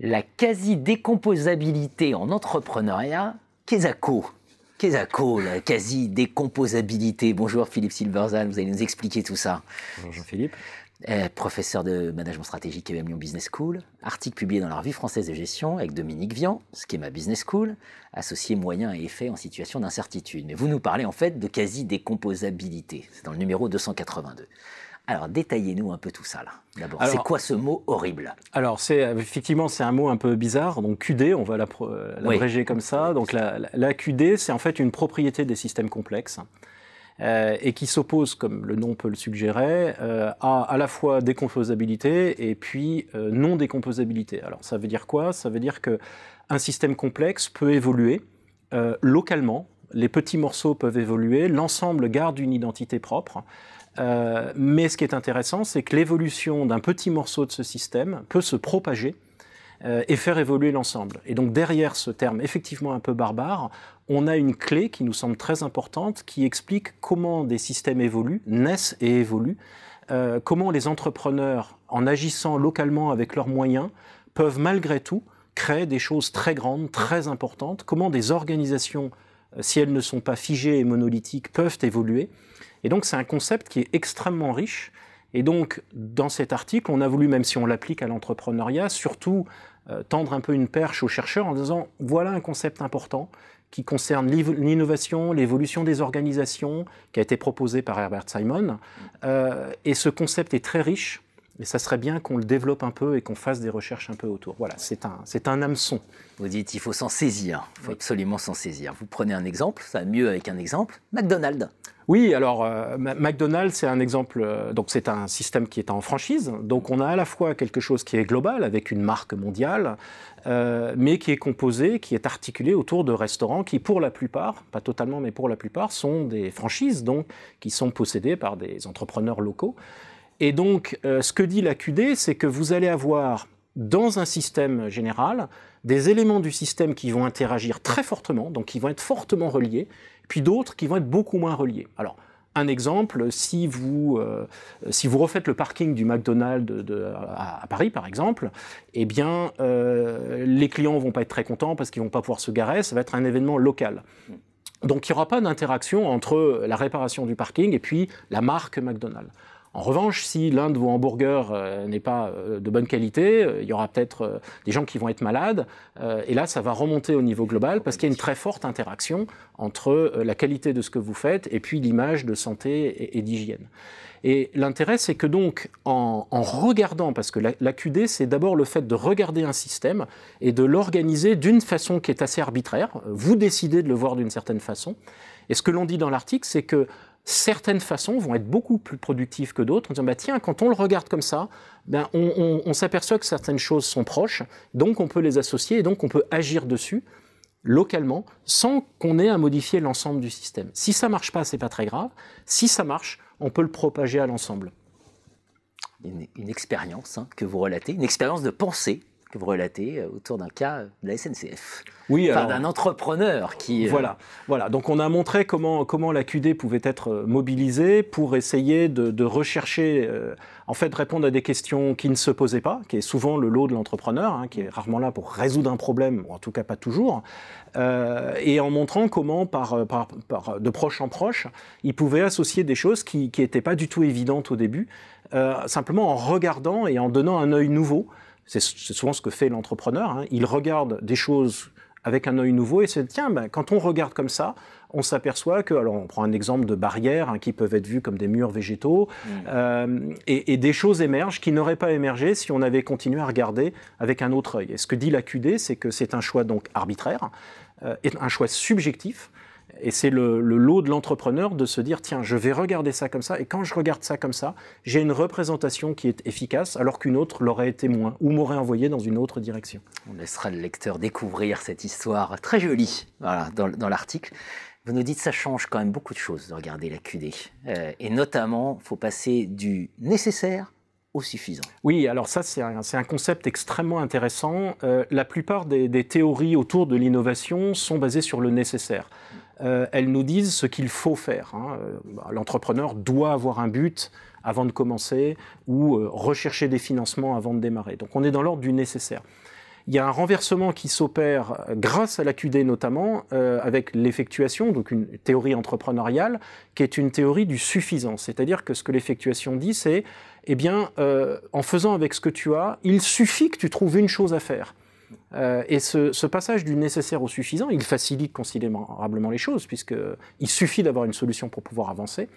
la quasi-décomposabilité en entrepreneuriat, qu'est-ce Qu'est-ce la quasi-décomposabilité Bonjour Philippe Silberzal, vous allez nous expliquer tout ça. Bonjour philippe eh, professeur de management stratégique à Lyon Business School, article publié dans la revue française de gestion avec Dominique Vian, ma Business School, associé moyens et effets en situation d'incertitude. Mais vous nous parlez en fait de quasi-décomposabilité, c'est dans le numéro 282. Alors détaillez-nous un peu tout ça là. D'abord, c'est quoi ce mot horrible Alors c'est euh, effectivement c'est un mot un peu bizarre. Donc QD, on va euh, l'abréger comme ça. Donc la, QD, c'est en fait une propriété des systèmes complexes. Euh, et qui s'oppose, comme le nom peut le suggérer, à à la fois décomposabilité et puis non décomposabilité. Alors ça veut dire quoi Ça veut dire que un système complexe peut évoluer localement, les petits morceaux peuvent évoluer, l'ensemble garde une identité propre, euh, mais ce qui est intéressant, c'est que l'évolution d'un petit morceau de ce système peut se propager euh, et faire évoluer l'ensemble. Et donc derrière ce terme effectivement un peu barbare, on a une clé qui nous semble très importante, qui explique comment des systèmes évoluent, naissent et évoluent, euh, comment les entrepreneurs, en agissant localement avec leurs moyens, peuvent malgré tout créer des choses très grandes, très importantes, comment des organisations euh, si elles ne sont pas figées et monolithiques, peuvent évoluer. Et donc c'est un concept qui est extrêmement riche. Et donc dans cet article, on a voulu, même si on l'applique à l'entrepreneuriat, surtout euh, tendre un peu une perche aux chercheurs en disant voilà un concept important qui concerne l'innovation, l'évolution des organisations, qui a été proposé par Herbert Simon. Euh, et ce concept est très riche mais ça serait bien qu'on le développe un peu et qu'on fasse des recherches un peu autour. Voilà, c'est un, c'est un hameçon. Vous dites, il faut s'en saisir, il faut absolument s'en saisir. Vous prenez un exemple, ça va mieux avec un exemple, McDonald's. Oui, alors euh, McDonald's, c'est un exemple, euh, donc c'est un système qui est en franchise, donc on a à la fois quelque chose qui est global avec une marque mondiale, euh, mais qui est composé, qui est articulé autour de restaurants qui pour la plupart, pas totalement mais pour la plupart, sont des franchises, donc qui sont possédées par des entrepreneurs locaux. Et donc, euh, ce que dit la QD, c'est que vous allez avoir dans un système général des éléments du système qui vont interagir très fortement, donc qui vont être fortement reliés, puis d'autres qui vont être beaucoup moins reliés. Alors, un exemple, si vous, euh, si vous refaites le parking du McDonald's à, Paris, par exemple, eh bien, euh, les clients vont pas être très contents parce qu'ils vont pas pouvoir se garer, ça va être un événement local. Donc, il n'y aura pas d'interaction entre la réparation du parking et puis la marque McDonald's. En revanche, si l'un de vos hamburgers euh, n'est pas euh, de bonne qualité, euh, il y aura peut-être des gens qui vont être malades. et là, ça va remonter au niveau global parce qu'il y a une très forte interaction entre la qualité de ce que vous faites et puis l'image de santé et, d'hygiène. Et l'intérêt, c'est que donc, en, regardant, parce que la, la c'est d'abord le fait de regarder un système et de l'organiser d'une façon qui est assez arbitraire. Vous décidez de le voir d'une certaine façon. Et ce que l'on dit dans l'article, c'est que certaines façons vont être beaucoup plus productives que d'autres, en disant, bah, tiens, quand on le regarde comme ça, ben, on, s'aperçoit que certaines choses sont proches, donc on peut les associer et donc on peut agir dessus localement sans qu'on ait à modifier l'ensemble du système. Si ça marche pas, c'est pas très grave. Si ça marche, on peut le propager à l'ensemble. Une, expérience hein, que vous relatez, une expérience de pensée que vous relatez euh, autour d'un cas de la SNCF. Oui, d'un entrepreneur qui. Euh, voilà, voilà. Donc on a montré comment, comment la QD pouvait être euh, mobilisée pour essayer de, rechercher, en fait, répondre à des questions qui ne se posaient pas, qui est souvent le lot de l'entrepreneur, hein, qui est rarement là pour résoudre un problème, ou en tout cas pas toujours, et en montrant comment, par, de proche en proche, il pouvait associer des choses qui n'étaient pas du tout évidentes au début, simplement en regardant et en donnant un œil nouveau. C'est souvent ce que fait l'entrepreneur. Hein. Il regarde des choses avec un œil nouveau et se dit tiens, ben, quand on regarde comme ça, on s'aperçoit que, alors on prend un exemple de barrières hein, qui peuvent être vues comme des murs végétaux, mmh. euh, et, des choses émergent qui n'auraient pas émergé si on avait continué à regarder avec un autre œil. Et ce que dit la QD, c'est que c'est un choix donc arbitraire, euh, un choix subjectif, et c'est le, lot de l'entrepreneur de se dire, tiens, je vais regarder ça comme ça, et quand je regarde ça comme ça, j'ai une représentation qui est efficace, alors qu'une autre l'aurait été moins, ou m'aurait envoyé dans une autre direction. On laissera le lecteur découvrir cette histoire très jolie dans, l'article. Vous nous dites ça change quand même beaucoup de choses de regarder la QD. Euh, et notamment, il faut passer du nécessaire oui, alors ça c'est un, concept extrêmement intéressant. Euh, la plupart des, théories autour de l'innovation sont basées sur le nécessaire. Euh, elles nous disent ce qu'il faut faire. Hein. Euh, bah, l'entrepreneur doit avoir un but avant de commencer ou rechercher des financements avant de démarrer. Donc on est dans l'ordre du nécessaire il y a un renversement qui s'opère euh, grâce à la notamment, euh, avec l'effectuation, donc une théorie entrepreneuriale, qui est une théorie du suffisant. C'est-à-dire que ce que l'effectuation dit, c'est, eh bien, euh, en faisant avec ce que tu as, il suffit que tu trouves une chose à faire. et ce, ce, passage du nécessaire au suffisant, il facilite considérablement les choses, puisqu'il suffit d'avoir une solution pour pouvoir avancer.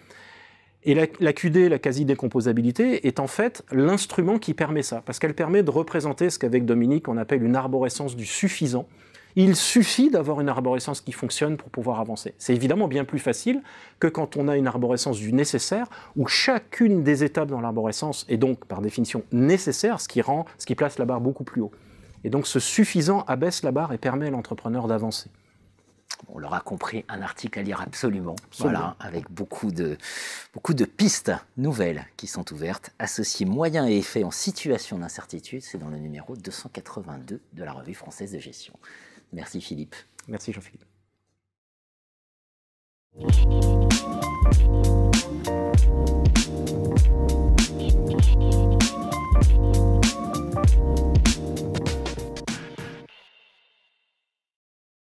Et la, QD, la quasi-décomposabilité, est en fait l'instrument qui permet ça, parce qu'elle permet de représenter ce qu'avec Dominique on appelle une arborescence du suffisant. Il suffit d'avoir une arborescence qui fonctionne pour pouvoir avancer. C'est évidemment bien plus facile que quand on a une arborescence du nécessaire, où chacune des étapes dans l'arborescence est donc par définition nécessaire, ce qui, rend, ce qui place la barre beaucoup plus haut. Et donc ce suffisant abaisse la barre et permet à l'entrepreneur d'avancer on leur a compris, un article à lire absolument. Voilà, avec beaucoup de, beaucoup de pistes nouvelles qui sont ouvertes. Associer moyens et effets en situation d'incertitude, c'est dans le numéro 282 de la Revue française de gestion. Merci Philippe. Merci Jean-Philippe.